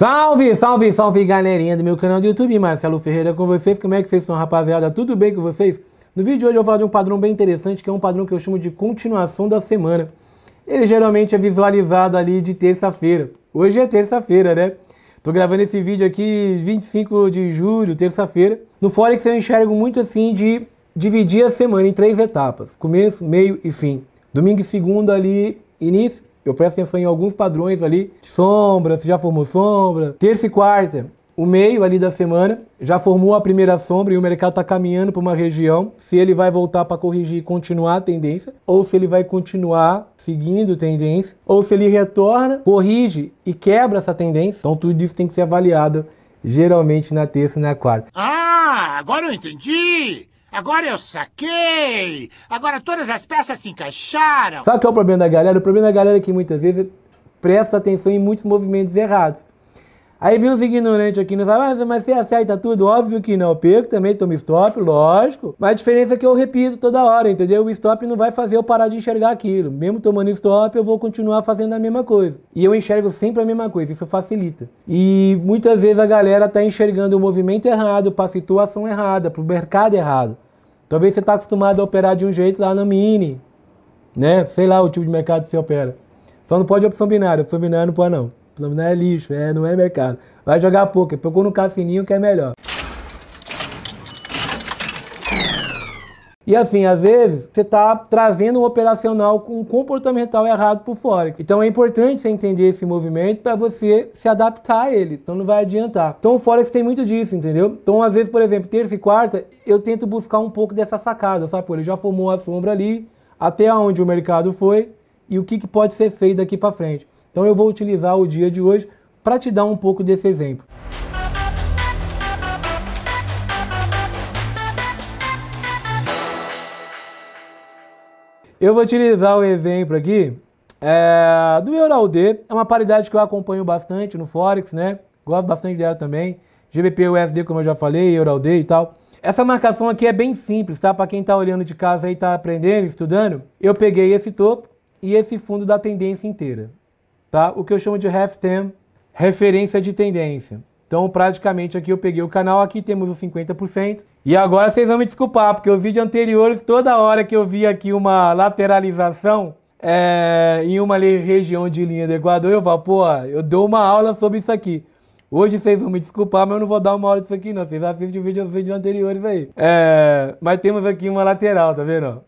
Salve, salve, salve galerinha do meu canal do YouTube, Marcelo Ferreira com vocês, como é que vocês são rapaziada, tudo bem com vocês? No vídeo de hoje eu vou falar de um padrão bem interessante, que é um padrão que eu chamo de continuação da semana. Ele geralmente é visualizado ali de terça-feira, hoje é terça-feira né? Tô gravando esse vídeo aqui 25 de julho, terça-feira. No Forex eu enxergo muito assim de dividir a semana em três etapas, começo, meio e fim. Domingo e segunda ali, início, eu presto atenção em alguns padrões ali. Sombra, se já formou sombra. Terça e quarta, o meio ali da semana, já formou a primeira sombra e o mercado está caminhando para uma região. Se ele vai voltar para corrigir e continuar a tendência, ou se ele vai continuar seguindo tendência, ou se ele retorna, corrige e quebra essa tendência. Então tudo isso tem que ser avaliado geralmente na terça e na quarta. Ah, agora eu entendi! Agora eu saquei! Agora todas as peças se encaixaram! Sabe que é o problema da galera? O problema da galera é que muitas vezes presta atenção em muitos movimentos errados. Aí vem uns ignorantes aqui não fala, mas, mas você acerta tudo? Óbvio que não. Eu perco também, tomo stop, lógico. Mas a diferença é que eu repito toda hora, entendeu? O stop não vai fazer eu parar de enxergar aquilo. Mesmo tomando stop, eu vou continuar fazendo a mesma coisa. E eu enxergo sempre a mesma coisa, isso facilita. E muitas vezes a galera tá enxergando o movimento errado, a situação errada, para o mercado errado. Talvez você está acostumado a operar de um jeito lá no Mini, né? Sei lá o tipo de mercado que você opera. Só não pode opção binária, opção binária não pode não. Opção binária é lixo, é, não é mercado. Vai jogar poker, procura no cassininho que é melhor. E assim, às vezes, você está trazendo um operacional com um comportamental errado para o Forex. Então é importante você entender esse movimento para você se adaptar a ele, então não vai adiantar. Então o Forex tem muito disso, entendeu? Então às vezes, por exemplo, terça e quarta, eu tento buscar um pouco dessa sacada, sabe? Pô, ele já formou a sombra ali, até onde o mercado foi e o que, que pode ser feito daqui para frente. Então eu vou utilizar o dia de hoje para te dar um pouco desse exemplo. Eu vou utilizar o exemplo aqui é, do EURAUD. É uma paridade que eu acompanho bastante no Forex, né? Gosto bastante dela também. GBP, USD, como eu já falei, EURAUD e tal. Essa marcação aqui é bem simples, tá? Para quem está olhando de casa e está aprendendo, estudando, eu peguei esse topo e esse fundo da tendência inteira, tá? O que eu chamo de half time, referência de tendência. Então, praticamente aqui eu peguei o canal, aqui temos os 50%, e agora vocês vão me desculpar, porque os vídeos anteriores, toda hora que eu vi aqui uma lateralização é, em uma região de linha do Equador, eu falo, pô, eu dou uma aula sobre isso aqui. Hoje vocês vão me desculpar, mas eu não vou dar uma aula disso aqui não. Vocês assistem os vídeos, vídeos anteriores aí. É, mas temos aqui uma lateral, tá vendo?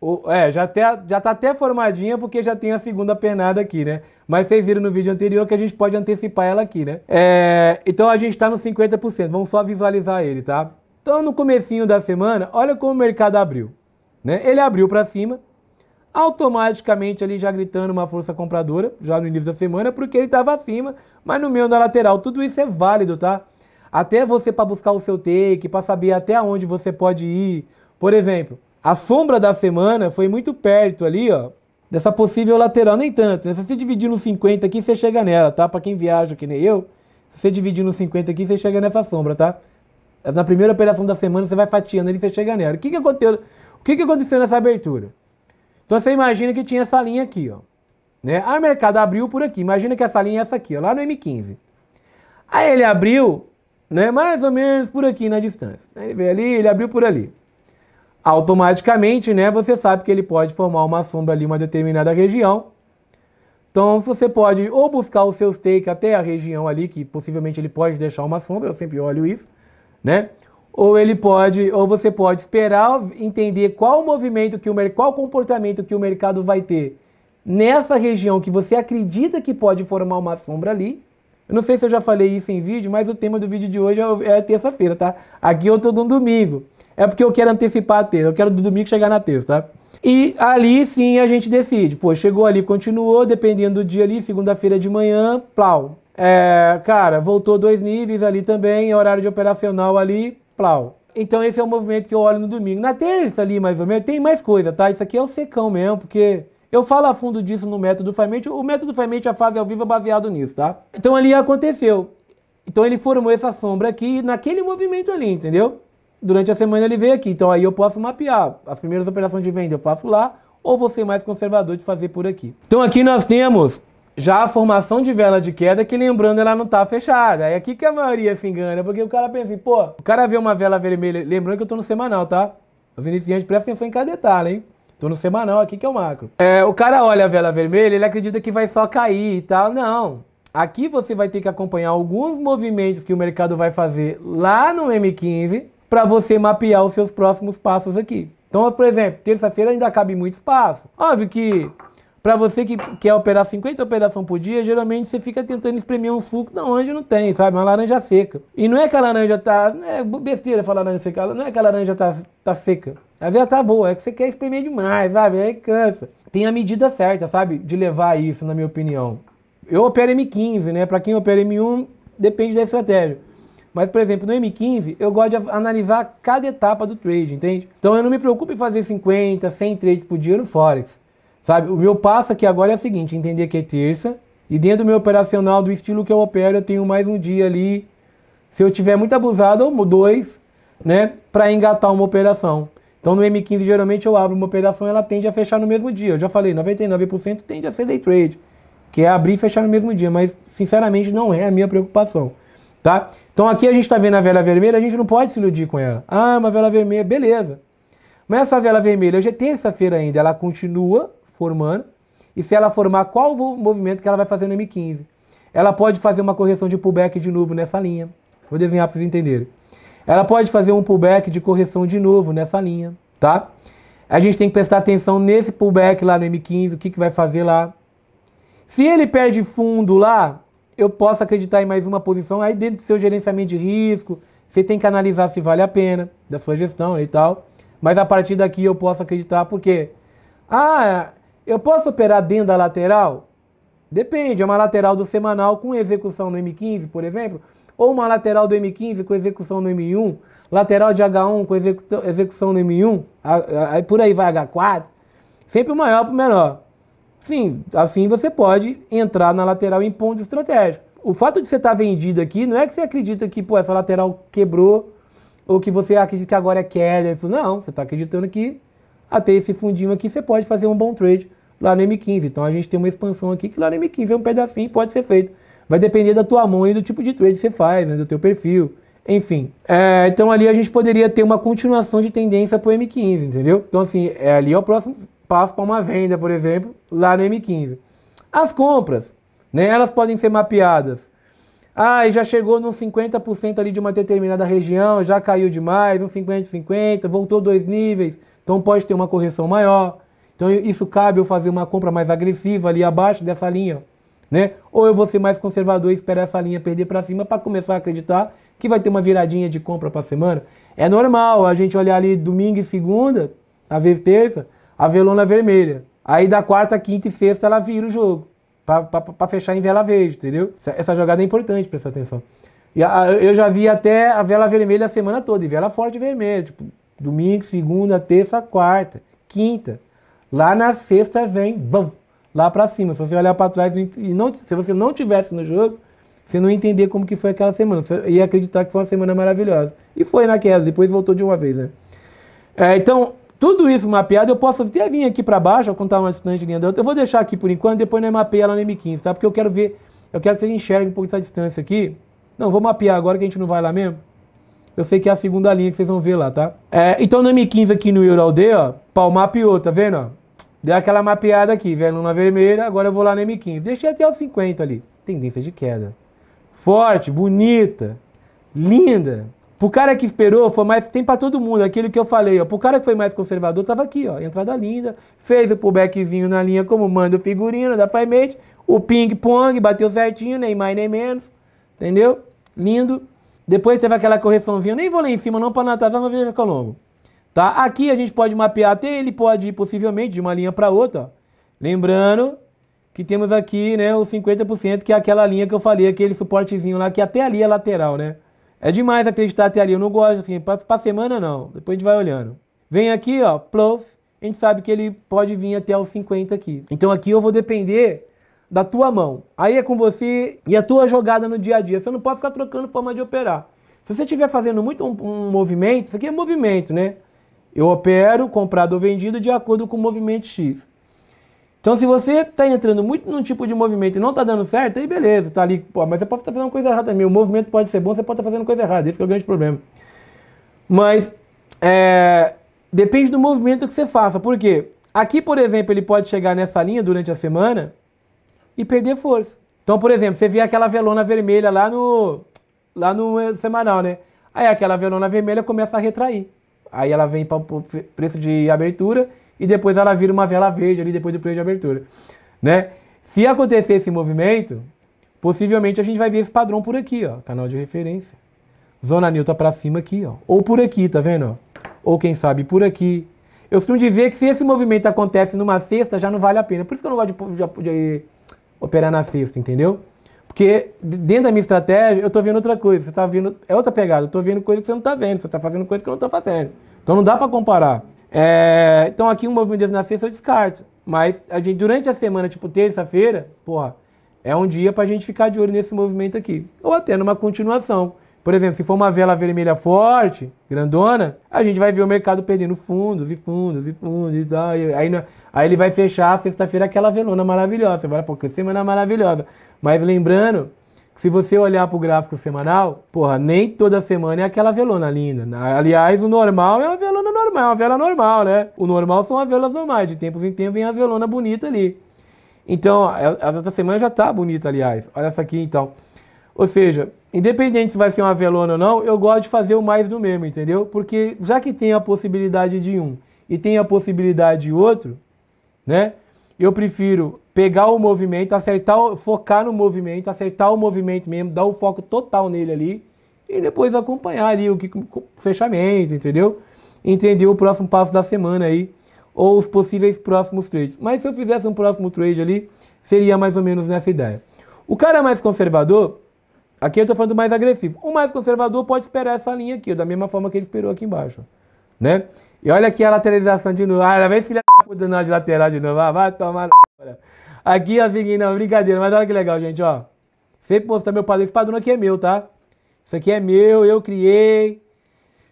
O, é, já, até, já tá até formadinha porque já tem a segunda pernada aqui, né? Mas vocês viram no vídeo anterior que a gente pode antecipar ela aqui, né? É, então a gente tá no 50%. Vamos só visualizar ele, tá? Então, no comecinho da semana, olha como o mercado abriu. Né? Ele abriu para cima, automaticamente ali já gritando uma força compradora, já no início da semana, porque ele estava acima, mas no meio da lateral. Tudo isso é válido, tá? Até você para buscar o seu take, para saber até onde você pode ir. Por exemplo, a sombra da semana foi muito perto ali, ó, dessa possível lateral, nem tanto. Né? Se você dividir no 50 aqui, você chega nela, tá? Para quem viaja que nem eu, se você dividir no 50 aqui, você chega nessa sombra, tá? Na primeira operação da semana, você vai fatiando ele e você chega nela. O que, que aconteceu? O que, que aconteceu nessa abertura? Então você imagina que tinha essa linha aqui, ó. Né? Ah, o mercado abriu por aqui. Imagina que essa linha é essa aqui, ó, lá no M15. Aí ele abriu, né? Mais ou menos por aqui na distância. Ele veio ali, ele abriu por ali. Automaticamente, né? Você sabe que ele pode formar uma sombra ali, uma determinada região. Então você pode ou buscar os seus take até a região ali, que possivelmente ele pode deixar uma sombra, eu sempre olho isso né? Ou ele pode, ou você pode esperar entender qual movimento que o qual comportamento que o mercado vai ter nessa região que você acredita que pode formar uma sombra ali. Eu não sei se eu já falei isso em vídeo, mas o tema do vídeo de hoje é, é terça-feira, tá? Aqui eu tô no domingo. É porque eu quero antecipar a terça. Eu quero do domingo chegar na terça, tá? E ali sim a gente decide. Pô, chegou ali, continuou, dependendo do dia ali, segunda-feira de manhã, plau, é, cara, voltou dois níveis ali também, horário de operacional ali, plau. Então esse é o movimento que eu olho no domingo. Na terça ali, mais ou menos, tem mais coisa, tá? Isso aqui é o secão mesmo, porque eu falo a fundo disso no método Fairmate. O método Fairmate, a fase ao vivo é baseado nisso, tá? Então ali aconteceu. Então ele formou essa sombra aqui naquele movimento ali, entendeu? Durante a semana ele veio aqui. Então aí eu posso mapear. As primeiras operações de venda eu faço lá, ou vou ser mais conservador de fazer por aqui. Então aqui nós temos já a formação de vela de queda, que lembrando, ela não tá fechada. É aqui que a maioria se engana, porque o cara pensa assim, pô, o cara vê uma vela vermelha, lembrando que eu tô no semanal, tá? Os iniciantes prestam atenção em cada detalhe, hein? Tô no semanal aqui que é o macro. É, o cara olha a vela vermelha, ele acredita que vai só cair e tal. Não. Aqui você vai ter que acompanhar alguns movimentos que o mercado vai fazer lá no M15 para você mapear os seus próximos passos aqui. Então, por exemplo, terça-feira ainda cabe muito espaço. Óbvio que para você que quer operar 50 operações por dia, geralmente você fica tentando espremer um suco da onde não tem, sabe? Uma laranja seca. E não é que a laranja tá. É besteira falar laranja seca. Não é que a laranja tá, tá seca. Às vezes tá boa, é que você quer espremer demais, sabe? Aí cansa. Tem a medida certa, sabe? De levar isso, na minha opinião. Eu opero M15, né? Para quem opera M1, depende da estratégia. Mas, por exemplo, no M15, eu gosto de analisar cada etapa do trade, entende? Então eu não me preocupo em fazer 50, 100 trades por dia no Forex. Sabe? O meu passo aqui agora é o seguinte: entender que é terça. E dentro do meu operacional, do estilo que eu opero, eu tenho mais um dia ali. Se eu tiver muito abusado, ou dois, né? Para engatar uma operação. Então no M15 geralmente eu abro uma operação ela tende a fechar no mesmo dia. Eu já falei, 99% tende a ser day trade, que é abrir e fechar no mesmo dia, mas sinceramente não é a minha preocupação, tá? Então aqui a gente está vendo a vela vermelha, a gente não pode se iludir com ela. Ah, uma vela vermelha, beleza. Mas essa vela vermelha, hoje é terça-feira ainda, ela continua formando e se ela formar qual o movimento que ela vai fazer no M15. Ela pode fazer uma correção de pullback de novo nessa linha. Vou desenhar para vocês entenderem. Ela pode fazer um pullback de correção de novo nessa linha, tá? A gente tem que prestar atenção nesse pullback lá no M15, o que, que vai fazer lá. Se ele perde fundo lá, eu posso acreditar em mais uma posição. Aí dentro do seu gerenciamento de risco, você tem que analisar se vale a pena, da sua gestão e tal. Mas a partir daqui eu posso acreditar, porque... Ah, eu posso operar dentro da lateral? Depende, é uma lateral do semanal com execução no M15, por exemplo, ou uma lateral do M15 com execução no M1, lateral de H1 com execução no M1, aí por aí vai H4, sempre o maior para o menor. Sim, assim você pode entrar na lateral em ponto estratégico. O fato de você estar tá vendido aqui, não é que você acredita que pô, essa lateral quebrou, ou que você acredita que agora é queda. Não, você está acreditando que ter esse fundinho aqui, você pode fazer um bom trade lá no M15. Então a gente tem uma expansão aqui que lá no M15 é um pedacinho pode ser feito. Vai depender da tua mão e do tipo de trade que você faz, né, do teu perfil. Enfim, é, então ali a gente poderia ter uma continuação de tendência para o M15, entendeu? Então assim, é ali é o próximo passo para uma venda, por exemplo, lá no M15. As compras, né, elas podem ser mapeadas ah, e já chegou nos 50% ali de uma determinada região, já caiu demais, uns 50, 50, voltou dois níveis, então pode ter uma correção maior. Então isso cabe eu fazer uma compra mais agressiva ali abaixo dessa linha, né? Ou eu vou ser mais conservador e esperar essa linha perder para cima para começar a acreditar que vai ter uma viradinha de compra para semana. É normal a gente olhar ali domingo e segunda, às vezes terça, a velona vermelha. Aí da quarta, quinta e sexta ela vira o jogo para fechar em vela verde, entendeu? Essa, essa jogada é importante, presta atenção. E a, eu já vi até a vela vermelha a semana toda, e vela forte vermelha, tipo, domingo, segunda, terça, quarta, quinta. Lá na sexta vem, bam, lá para cima. Se você olhar para trás e não, se você não tivesse no jogo, você não entender como que foi aquela semana. Você ia acreditar que foi uma semana maravilhosa. E foi na queda, depois voltou de uma vez, né? É, então, tudo isso mapeado, eu posso até vir aqui para baixo, eu contar uma distância de linha da outra. Eu vou deixar aqui por enquanto, depois nós é mapeia lá no M15, tá? Porque eu quero ver, eu quero que vocês enxerguem um pouco essa distância aqui. Não, vou mapear agora que a gente não vai lá mesmo. Eu sei que é a segunda linha que vocês vão ver lá, tá? É, então no M15 aqui no Euraldeia, ó, pau mapeou, tá vendo? Deu aquela mapeada aqui, vendo na vermelha, agora eu vou lá no M15. Deixei até os 50 ali. Tendência de queda. Forte, bonita, linda. Pro cara que esperou, foi mais. Tem para todo mundo, aquilo que eu falei, ó. Pro cara que foi mais conservador, tava aqui, ó. Entrada linda. Fez o pullbackzinho na linha, como manda o figurino da Fymate. O ping-pong, bateu certinho, nem mais nem menos. Entendeu? Lindo. Depois teve aquela correçãozinha. Nem vou lá em cima, não, para não atrasar, mas veja ficar é longo. Tá? Aqui a gente pode mapear até ele pode ir possivelmente de uma linha para outra. Ó. Lembrando que temos aqui, né, os 50%, que é aquela linha que eu falei, aquele suportezinho lá, que até ali é lateral, né? É demais acreditar até ali. Eu não gosto assim, Para semana não. Depois a gente vai olhando. Vem aqui, ó, plof, a gente sabe que ele pode vir até os 50 aqui. Então aqui eu vou depender da tua mão. Aí é com você e a tua jogada no dia a dia. Você não pode ficar trocando forma de operar. Se você estiver fazendo muito um, um, movimento, isso aqui é movimento, né? Eu opero comprado ou vendido de acordo com o movimento X. Então, se você está entrando muito num tipo de movimento e não está dando certo, aí beleza, tá ali, pô, mas você pode estar tá fazendo coisa errada também. O movimento pode ser bom, você pode estar tá fazendo coisa errada. Esse é o grande problema. Mas é, depende do movimento que você faça. Por quê? Aqui, por exemplo, ele pode chegar nessa linha durante a semana e perder força. Então, por exemplo, você vê aquela velona vermelha lá no, lá no eh, semanal, né? Aí aquela velona vermelha começa a retrair. Aí ela vem para o preço de abertura e depois ela vira uma vela verde ali depois do período de abertura, né? Se acontecer esse movimento, possivelmente a gente vai ver esse padrão por aqui, ó, canal de referência. Zona Newton para cima aqui, ó, ou por aqui, tá vendo? Ou quem sabe por aqui. Eu costumo dizer que se esse movimento acontece numa sexta, já não vale a pena. Por isso que eu não gosto de, de, de operar na sexta, entendeu? Porque dentro da minha estratégia, eu estou vendo outra coisa. Você tá vendo. É outra pegada. Eu estou vendo coisa que você não está vendo. Você está fazendo coisa que eu não estou fazendo. Então não dá para comparar. É, então aqui um movimento de sexta eu descarto. Mas a gente, durante a semana, tipo terça-feira, porra, é um dia para a gente ficar de olho nesse movimento aqui. Ou até numa continuação. Por exemplo, se for uma vela vermelha forte, grandona, a gente vai ver o mercado perdendo fundos e fundos e fundos e tal. E aí, aí ele vai fechar sexta-feira aquela velona maravilhosa. Vai, pô, que semana maravilhosa. Mas lembrando se você olhar para o gráfico semanal, porra, nem toda semana é aquela velona linda. Né? Aliás, o normal é uma velona normal, uma vela normal, né? O normal são as velas normais, de tempos em tempos vem a velona bonita ali. Então, essa é, semana já tá bonita, aliás. Olha essa aqui, então. Ou seja, independente se vai ser uma velona ou não, eu gosto de fazer o mais do mesmo, entendeu? Porque já que tem a possibilidade de um e tem a possibilidade de outro, né? eu prefiro pegar o movimento, acertar, focar no movimento, acertar o movimento mesmo, dar o foco total nele ali e depois acompanhar ali o que o fechamento, entendeu? Entender o próximo passo da semana aí ou os possíveis próximos trades. Mas se eu fizesse um próximo trade ali, seria mais ou menos nessa ideia. O cara mais conservador, aqui eu tô falando mais agressivo. O mais conservador pode esperar essa linha aqui, da mesma forma que ele esperou aqui embaixo, né? E olha aqui a lateralização de novo. Ah, vem filha da puta de lateral de novo. Ah, vai tomar na Aqui, ó, seguindo, brincadeira. Mas olha que legal, gente, ó. Sempre postar meu padrão. Esse padrão aqui é meu, tá? Isso aqui é meu, eu criei.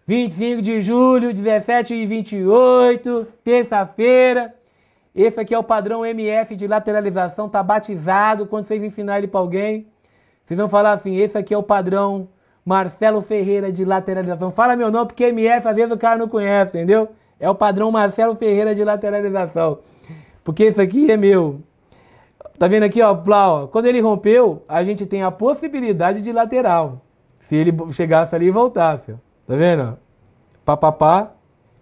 25 de julho, 17 e 28, terça-feira. Esse aqui é o padrão MF de lateralização, tá batizado. Quando vocês ensinarem ele para alguém, vocês vão falar assim: esse aqui é o padrão Marcelo Ferreira de lateralização. Fala meu nome, porque MF às vezes o cara não conhece, entendeu? É o padrão Marcelo Ferreira de lateralização. Porque isso aqui é meu. Tá vendo aqui, ó, Plau? Quando ele rompeu, a gente tem a possibilidade de lateral. Se ele chegasse ali e voltasse. Tá vendo? Papapá.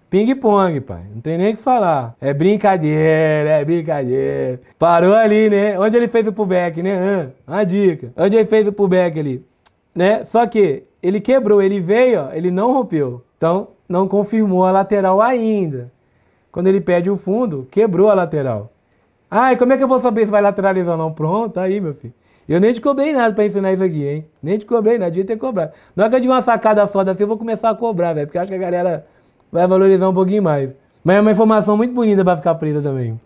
Ping-pong, pai. Não tem nem o que falar. É brincadeira, é brincadeira. Parou ali, né? Onde ele fez o pullback, né? uma dica. Onde ele fez o pullback ali? né? Só que ele quebrou, ele veio, ó, ele não rompeu. Então, não confirmou a lateral ainda. Quando ele pede o fundo, quebrou a lateral. Ah, e como é que eu vou saber se vai lateralizar ou não? Pronto, aí, meu filho. Eu nem te cobrei nada pra ensinar isso aqui, hein? Nem te cobrei nada, devia ter cobrado. Na hora é que eu tiver uma sacada só dessa, eu vou começar a cobrar, velho, porque acho que a galera vai valorizar um pouquinho mais. Mas é uma informação muito bonita pra ficar presa também.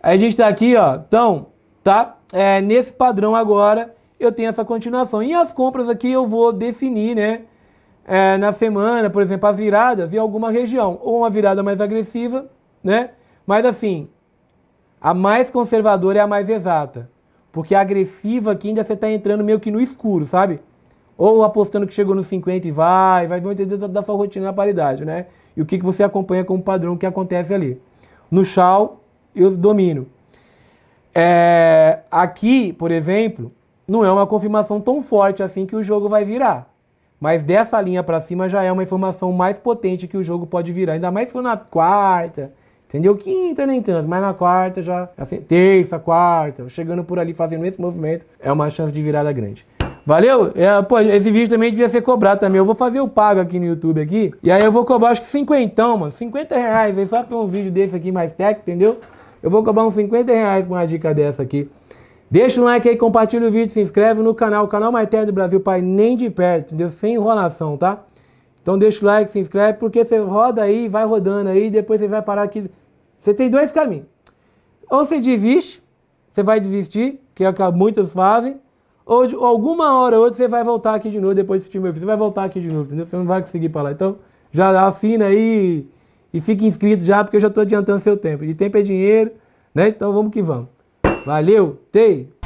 Aí a gente tá aqui, ó. Então, tá é, nesse padrão agora eu tenho essa continuação. E as compras aqui eu vou definir, né? É, na semana, por exemplo, as viradas em alguma região. Ou uma virada mais agressiva, né? Mas assim, a mais conservadora é a mais exata. Porque a agressiva aqui ainda você está entrando meio que no escuro, sabe? Ou apostando que chegou nos 50 e vai, vai entender da sua rotina na paridade, né? E o que, que você acompanha como padrão que acontece ali. No chal, eu domino. É, aqui, por exemplo, não é uma confirmação tão forte assim que o jogo vai virar. Mas dessa linha para cima já é uma informação mais potente que o jogo pode virar, ainda mais se for na quarta, entendeu? Quinta nem tanto, mas na quarta já, assim, terça, quarta, chegando por ali fazendo esse movimento, é uma chance de virada grande. Valeu? É, pô, esse vídeo também devia ser cobrado também. Eu vou fazer o pago aqui no YouTube aqui. E aí eu vou cobrar acho que cinquentão, mano. cinquenta reais aí só pra um vídeo desse aqui mais técnico, entendeu? Eu vou cobrar uns cinquenta reais com uma dica dessa aqui. Deixa o like aí, compartilha o vídeo, se inscreve no canal. O canal Mais Terra do Brasil, pai, nem de perto, entendeu? Sem enrolação, tá? Então deixa o like, se inscreve, porque você roda aí, vai rodando aí, depois você vai parar aqui. Você tem dois caminhos. Ou você desiste, você vai desistir, que é o que muitos fazem. Ou de, alguma hora ou outra você vai voltar aqui de novo, depois de assistir meu vídeo. Você vai voltar aqui de novo, entendeu? Você não vai conseguir para lá. Então já assina aí e fique inscrito já, porque eu já estou adiantando seu tempo. E tempo é dinheiro, né? Então vamos que vamos. Valeu, tem!